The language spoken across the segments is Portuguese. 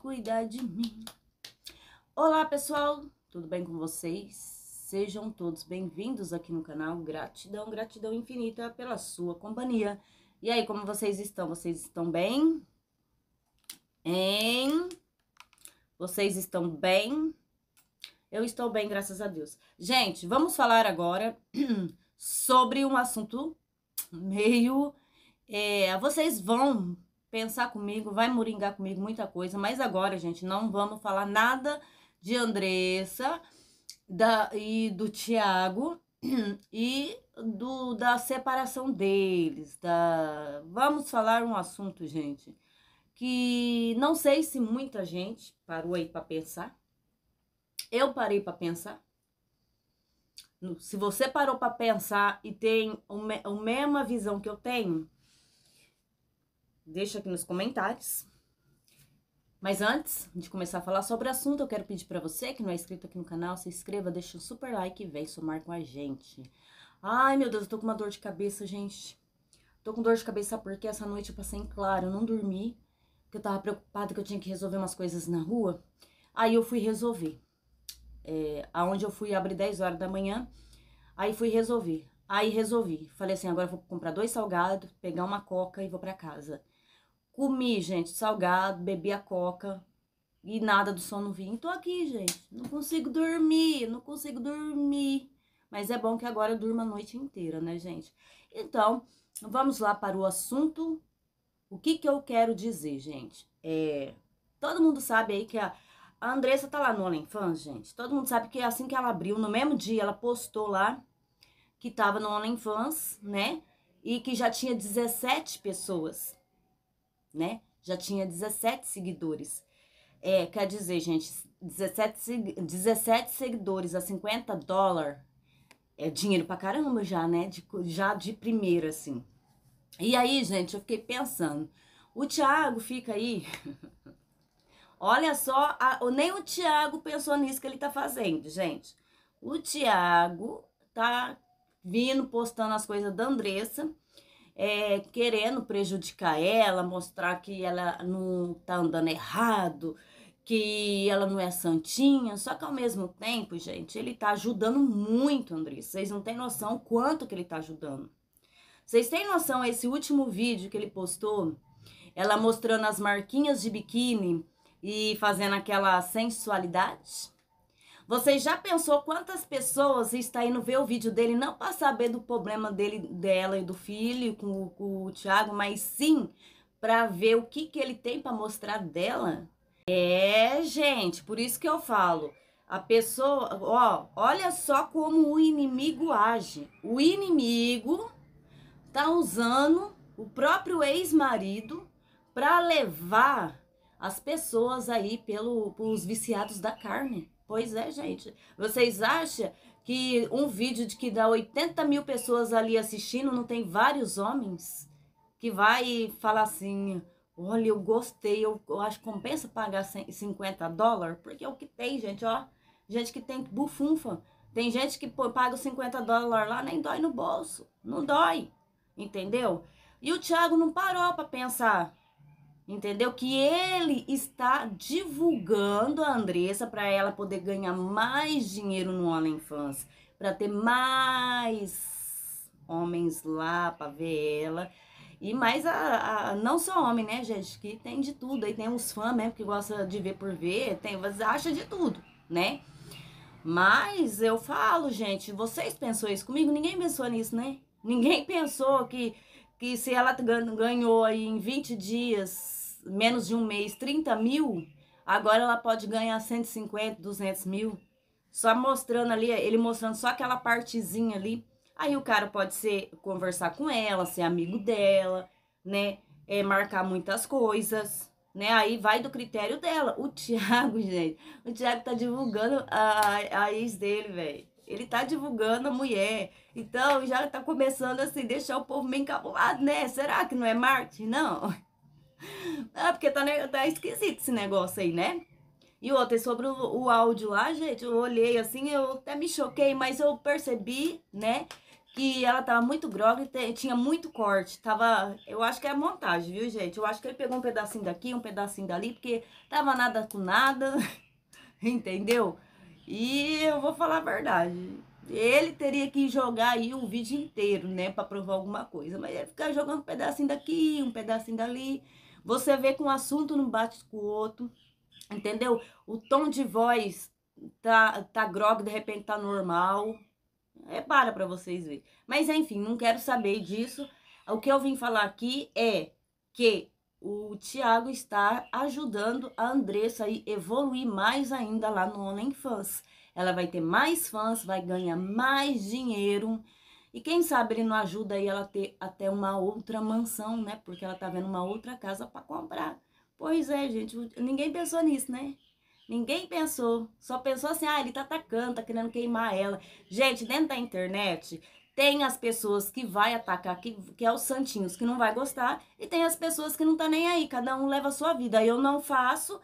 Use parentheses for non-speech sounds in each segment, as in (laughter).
cuidar de mim. Olá, pessoal, tudo bem com vocês? Sejam todos bem-vindos aqui no canal. Gratidão, gratidão infinita pela sua companhia. E aí, como vocês estão? Vocês estão bem? Hein? Vocês estão bem? Eu estou bem, graças a Deus. Gente, vamos falar agora (clears throat) sobre um assunto meio. É, vocês vão pensar comigo, vai moringar comigo muita coisa, mas agora, gente, não vamos falar nada de Andressa da, e do Tiago (clears throat) e do, da separação deles. Da... Vamos falar um assunto, gente, que não sei se muita gente parou aí para pensar. Eu parei para pensar. Se você parou para pensar e tem a mesma visão que eu tenho, deixa aqui nos comentários. Mas antes de começar a falar sobre o assunto, eu quero pedir para você que não é inscrito aqui no canal, se inscreva, deixa um super like e vem somar com a gente. Ai, meu Deus, eu tô com uma dor de cabeça, gente. Tô com dor de cabeça porque essa noite eu passei em claro, eu não dormi, porque eu tava preocupada que eu tinha que resolver umas coisas na rua. Aí eu fui resolver. É, aonde eu fui abrir 10 horas da manhã, aí fui resolver. Aí resolvi. Falei assim, agora eu vou comprar dois salgados, pegar uma coca e vou para casa. Comi, gente, salgado, bebi a coca e nada do sono vinha. Tô aqui, gente. Não consigo dormir, não consigo dormir. Mas é bom que agora eu durma a noite inteira, né, gente? Então, vamos lá para o assunto. O que que eu quero dizer, gente? É, todo mundo sabe aí que a, a Andressa tá lá no OnlyFans, gente. Todo mundo sabe que assim que ela abriu, no mesmo dia, ela postou lá que tava no OnlyFans, né? E que já tinha 17 pessoas né? Já tinha 17 seguidores. É, quer dizer, gente, 17, 17 seguidores a 50 dólares é dinheiro pra caramba já, né? De, já de primeira, assim. E aí, gente, eu fiquei pensando. O Thiago fica aí. (laughs) Olha só, a, nem o Thiago pensou nisso que ele tá fazendo, gente. O Thiago tá vindo postando as coisas da Andressa é, querendo prejudicar ela, mostrar que ela não tá andando errado, que ela não é santinha. Só que ao mesmo tempo, gente, ele tá ajudando muito, André. Vocês não têm noção quanto que ele tá ajudando. Vocês têm noção esse último vídeo que ele postou, ela mostrando as marquinhas de biquíni e fazendo aquela sensualidade? Você já pensou quantas pessoas está indo ver o vídeo dele não para saber do problema dele, dela e do filho com, com o Thiago, mas sim para ver o que, que ele tem para mostrar dela? É, gente, por isso que eu falo. A pessoa, ó, olha só como o inimigo age. O inimigo tá usando o próprio ex-marido para levar as pessoas aí pelo, pelos viciados da carne. Pois é, gente. Vocês acham que um vídeo de que dá 80 mil pessoas ali assistindo não tem vários homens que vai falar assim: olha, eu gostei, eu, eu acho que compensa pagar 50 dólares? Porque é o que tem, gente, ó. Gente que tem bufunfa. Tem gente que paga os 50 dólares lá, nem dói no bolso. Não dói. Entendeu? E o Thiago não parou para pensar Entendeu? Que ele está divulgando a Andressa para ela poder ganhar mais dinheiro no OnlyFans, para ter mais homens lá para ver ela. E mais a, a, não só homem, né, gente? Que tem de tudo. Aí tem uns fãs mesmo que gosta de ver por ver, tem, acha de tudo, né? Mas eu falo, gente, vocês pensou isso comigo? Ninguém pensou nisso, né? Ninguém pensou que que se ela ganhou aí em 20 dias, menos de um mês, 30 mil, agora ela pode ganhar 150, 200 mil. Só mostrando ali, ele mostrando só aquela partezinha ali. Aí o cara pode ser conversar com ela, ser amigo dela, né? É, marcar muitas coisas, né? Aí vai do critério dela. O Thiago, (laughs) gente, o Thiago tá divulgando a, a ex dele, velho. Ele tá divulgando a mulher. Então já tá começando assim, deixar o povo meio encabulado, né? Será que não é Marte? Não. (laughs) Ah, porque tá, né, tá esquisito esse negócio aí, né? E outra, sobre o, o, áudio lá, gente, eu olhei assim, eu até me choquei, mas eu percebi, né, que ela tava muito grogue, tinha muito corte, tava, eu acho que é montagem, viu, gente? Eu acho que ele pegou um pedacinho daqui, um pedacinho dali, porque tava nada com nada, (laughs) entendeu? E eu vou falar a verdade. Ele teria que jogar aí um vídeo inteiro, né, para provar alguma coisa. Mas ele ficar jogando um pedacinho daqui, um pedacinho dali. Você vê que um assunto não bate com o outro, entendeu? O tom de voz tá, tá grogue, de repente tá normal. é para vocês verem. Mas enfim, não quero saber disso. O que eu vim falar aqui é que o Tiago está ajudando a Andressa a evoluir mais ainda lá no Ona Infância. Ela vai ter mais fãs, vai ganhar mais dinheiro. E quem sabe ele não ajuda aí ela a ter até uma outra mansão, né? Porque ela tá vendo uma outra casa para comprar. Pois é, gente, ninguém pensou nisso, né? Ninguém pensou. Só pensou assim, ah, ele tá atacando, tá querendo queimar ela. Gente, dentro da internet, tem as pessoas que vai atacar, que, que é os santinhos, que não vai gostar, e tem as pessoas que não tá nem aí, cada um leva a sua vida. Eu não faço,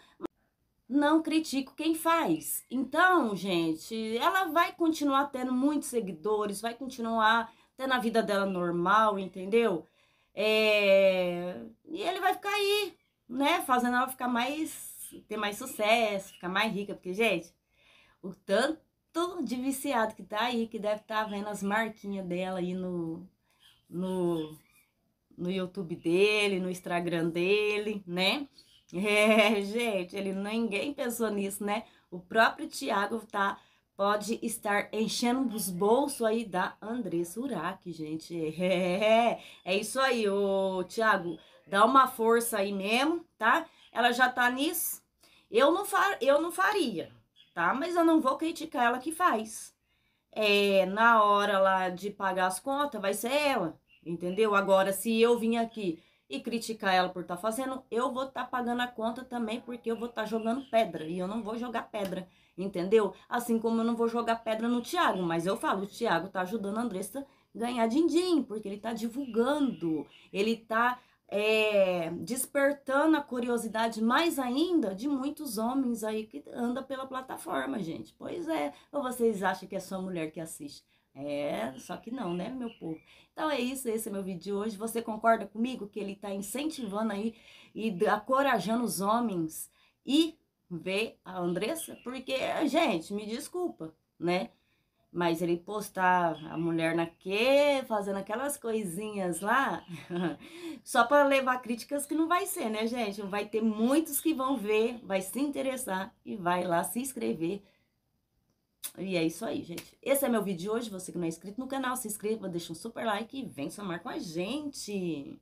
não critico quem faz. Então, gente, ela vai continuar tendo muitos seguidores, vai continuar tendo a vida dela normal, entendeu? É... E ele vai ficar aí, né? Fazendo ela ficar mais. ter mais sucesso, ficar mais rica, porque, gente, o tanto tanto de viciado que tá aí, que deve estar tá vendo as marquinhas dela aí no, no, no YouTube dele, no Instagram dele, né? (laughs) É, gente, ele ninguém pensou nisso, né? O próprio Tiago tá pode estar enchendo os bolsos aí da Andressa Urac, gente. (laughs) É, é isso aí, ô Tiago, dá uma força aí mesmo, tá? Ela já tá nisso. Eu não, far, eu não faria, tá? Mas eu não vou criticar ela que faz. É, na hora lá de pagar as contas, vai ser ela, entendeu? Agora, se eu vim aqui e criticar ela por estar tá fazendo, eu vou estar tá pagando a conta também, porque eu vou estar tá jogando pedra. E eu não vou jogar pedra, entendeu? Assim como eu não vou jogar pedra no Tiago, mas eu falo, o Tiago tá ajudando a Andressa ganhar din-din, porque ele tá divulgando, ele tá é, despertando a curiosidade mais ainda de muitos homens aí que anda pela plataforma, gente. Pois é, ou vocês acham que é só mulher que assiste? É, só que não, né, meu povo? Então é isso, esse é meu vídeo de hoje. Você concorda comigo que ele está incentivando aí e acorajando os homens e ver a Andressa? Porque, gente, me desculpa, né? Mas ele postar a mulher quê? fazendo aquelas coisinhas lá, (laughs) só para levar críticas que não vai ser, né, gente? Vai ter muitos que vão ver, vai se interessar e vai lá se inscrever. E é isso aí, gente. Esse é meu vídeo de hoje. Você que não é inscrito no canal, se inscreva, deixa um super like e vem somar com a gente.